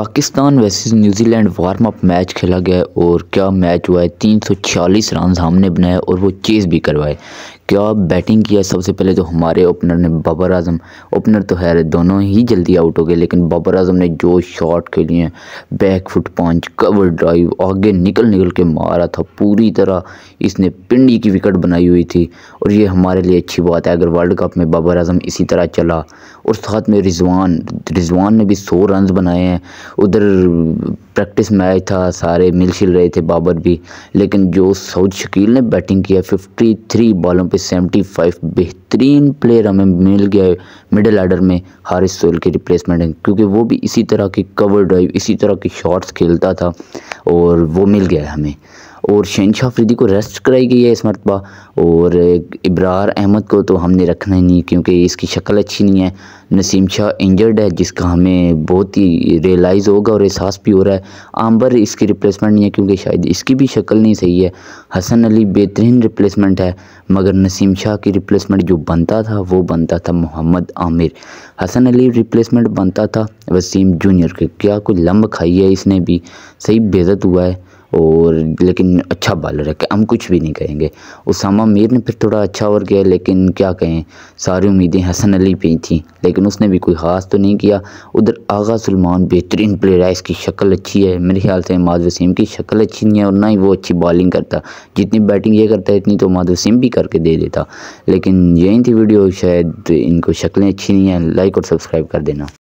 Pakistan versus New Zealand warm up match खेला गया और क्या मैच हुआ है तीन सौ छियालीस रन हमने बनाए और वो चेज़ भी करवाए क्या बैटिंग किया सबसे पहले तो हमारे ओपनर ने बाबर आजम ओपनर तो है दोनों ही जल्दी आउट हो गए लेकिन बाबर आजम ने जो शॉट खेली हैं back foot punch cover drive आगे निकल निकल के मारा था पूरी तरह इसने पिंडी की विकेट बनाई हुई थी और ये हमारे लिए अच्छी बात है अगर वर्ल्ड कप में बाबर आजम इसी तरह चला और साथ में रिजवान रिजवान ने भी सौ रन बनाए हैं उधर प्रैक्टिस मैच था सारे मिल छिल रहे थे बाबर भी लेकिन जो सऊद शकील ने बैटिंग किया 53 बॉलों पे 75 बेहतरीन प्लेयर हमें मिल गया है मिडिल आर्डर में हारिस सोल की रिप्लेसमेंट है क्योंकि वो भी इसी तरह की कवर ड्राइव इसी तरह की शॉट्स खेलता था और वो मिल गया है हमें और शहनशाह फ्रीदी को रेस्ट कराई गई है इस मरतबा और इब्रार अहमद को तो हमने रखना ही नहीं क्योंकि इसकी शक्ल अच्छी नहीं है नसीम शाह इंजर्ड है जिसका हमें बहुत ही रियलाइज़ होगा और एहसास भी हो रहा है आम्बर इसकी रिप्लेसमेंट नहीं है क्योंकि शायद इसकी भी शक्ल नहीं सही है हसन अली बेहतरीन रिप्लेसमेंट है मगर नसीम शाह की रिप्लेसमेंट जो बनता था वो बनता था मोहम्मद आमिर हसन अली रिप्लेसमेंट बनता था वसीम जूनियर के क्या कोई लम्ब खाई है इसने भी सही बेजत हुआ है और लेकिन अच्छा बॉलर है हम कुछ भी नहीं कहेंगे उसामा मीर ने फिर थोड़ा अच्छा और किया लेकिन क्या कहें सारी उम्मीदें हसन अली पे थी लेकिन उसने भी कोई ख़ास तो नहीं किया उधर आगा सलमान बेहतरीन प्लेयर है इसकी शक्ल अच्छी है मेरे ख्याल से माद वसीम की शक्ल अच्छी नहीं है और ना ही वो अच्छी बॉलिंग करता जितनी बैटिंग ये करता है इतनी तो माद वसीम भी करके दे देता लेकिन यही थी वीडियो शायद इनको शक्लें अच्छी नहीं हैं लाइक और सब्सक्राइब कर देना